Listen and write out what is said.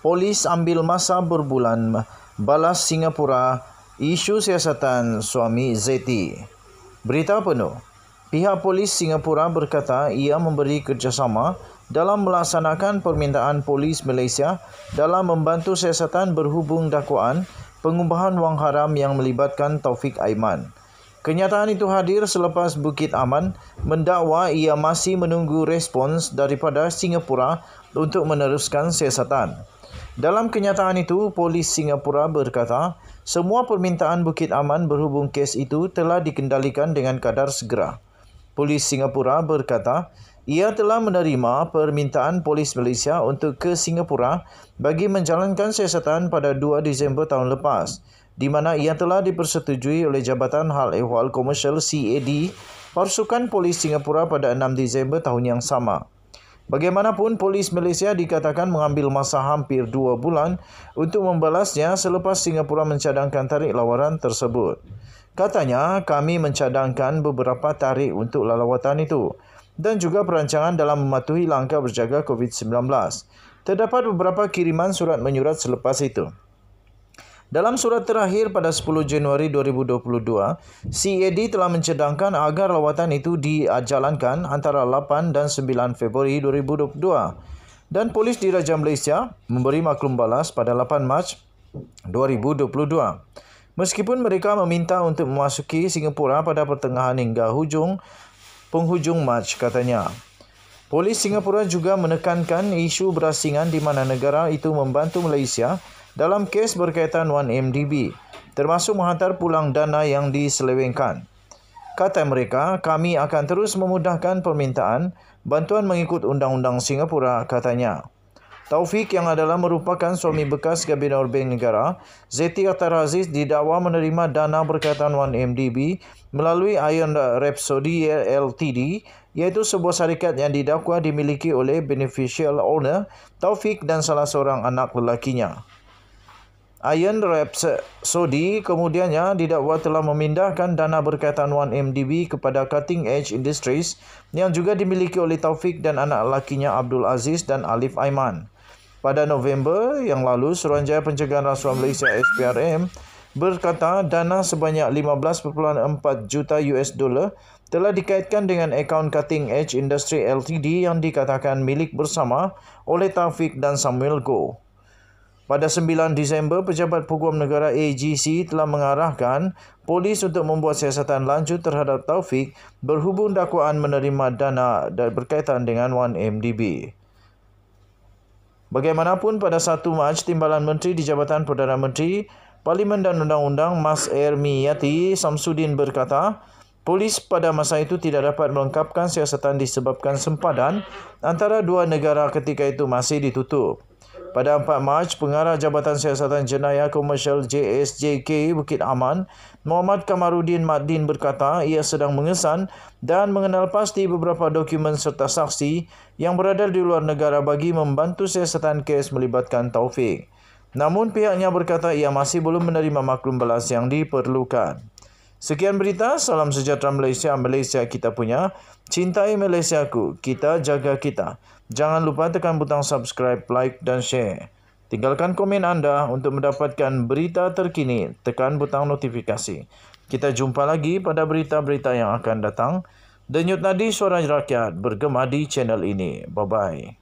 polis ambil masa berbulan balas Singapura isu siasatan suami Zeti. Berita penuh. Pihak polis Singapura berkata ia memberi kerjasama dalam melaksanakan permintaan polis Malaysia dalam membantu siasatan berhubung dakwaan pengubahan wang haram yang melibatkan Taufik Aiman. Kenyataan itu hadir selepas Bukit Aman mendakwa ia masih menunggu respons daripada Singapura untuk meneruskan siasatan. Dalam kenyataan itu, polis Singapura berkata, semua permintaan Bukit Aman berhubung kes itu telah dikendalikan dengan kadar segera. Polis Singapura berkata, ia telah menerima permintaan polis Malaysia untuk ke Singapura bagi menjalankan siasatan pada 2 Disember tahun lepas, di mana ia telah dipersetujui oleh Jabatan Hal Ehwal Komersial CAD pasukan polis Singapura pada 6 Disember tahun yang sama. Bagaimanapun, polis Malaysia dikatakan mengambil masa hampir dua bulan untuk membalasnya selepas Singapura mencadangkan tarik lawatan tersebut. Katanya, kami mencadangkan beberapa tarik untuk lawatan itu dan juga perancangan dalam mematuhi langkah berjaga COVID-19. Terdapat beberapa kiriman surat-menyurat selepas itu. Dalam surat terakhir pada 10 Januari 2022, CAD telah mencedangkan agar lawatan itu dijalankan antara 8 dan 9 Februari 2022. Dan polis di Raja Malaysia memberi maklum balas pada 8 Mac 2022. Meskipun mereka meminta untuk memasuki Singapura pada pertengahan hingga hujung penghujung Mac katanya. Polis Singapura juga menekankan isu berasingan di mana negara itu membantu Malaysia dalam kes berkaitan 1MDB termasuk menghantar pulang dana yang diselewengkan. Kata mereka, kami akan terus memudahkan permintaan bantuan mengikut Undang-Undang Singapura, katanya. Taufik yang adalah merupakan suami bekas Gabinor Bank Negara, Zeti Atar Aziz didakwa menerima dana berkaitan 1MDB melalui Ion Rhapsody LTD iaitu sebuah syarikat yang didakwa dimiliki oleh beneficial owner Taufik dan salah seorang anak lelakinya. Ion Rhapsody kemudiannya didakwa telah memindahkan dana berkaitan 1MDB kepada Cutting Edge Industries yang juga dimiliki oleh Taufik dan anak lelakinya Abdul Aziz dan Alif Aiman. Pada November yang lalu, Suruhanjaya Pencegahan Rasuah Malaysia SPRM berkata dana sebanyak 15.4 juta US dollar telah dikaitkan dengan akaun Cutting Edge Industry LTD yang dikatakan milik bersama oleh Taufik dan Samuel Goh. Pada 9 Disember, pejabat peguam negara AGC telah mengarahkan polis untuk membuat siasatan lanjut terhadap Taufik berhubung dakwaan menerima dana dan berkaitan dengan 1MDB. Bagaimanapun, pada 1 Mac, Timbalan Menteri di Jabatan Perdana Menteri Parlimen dan Undang-Undang Mas Ermiyati Samsudin berkata, polis pada masa itu tidak dapat melengkapkan siasatan disebabkan sempadan antara dua negara ketika itu masih ditutup. Pada 4 Mac, Pengarah Jabatan Siasatan Jenayah Komersial JSJK Bukit Aman, Muhammad Kamarudin Maddin berkata ia sedang mengesan dan mengenal pasti beberapa dokumen serta saksi yang berada di luar negara bagi membantu siasatan kes melibatkan Taufik. Namun pihaknya berkata ia masih belum menerima maklum balas yang diperlukan. Sekian berita, salam sejahtera Malaysia, Malaysia kita punya. Cintai Malaysia ku, kita jaga kita. Jangan lupa tekan butang subscribe, like dan share. Tinggalkan komen anda untuk mendapatkan berita terkini, tekan butang notifikasi. Kita jumpa lagi pada berita-berita yang akan datang. Denyut nadi suara rakyat bergema di channel ini. Bye-bye.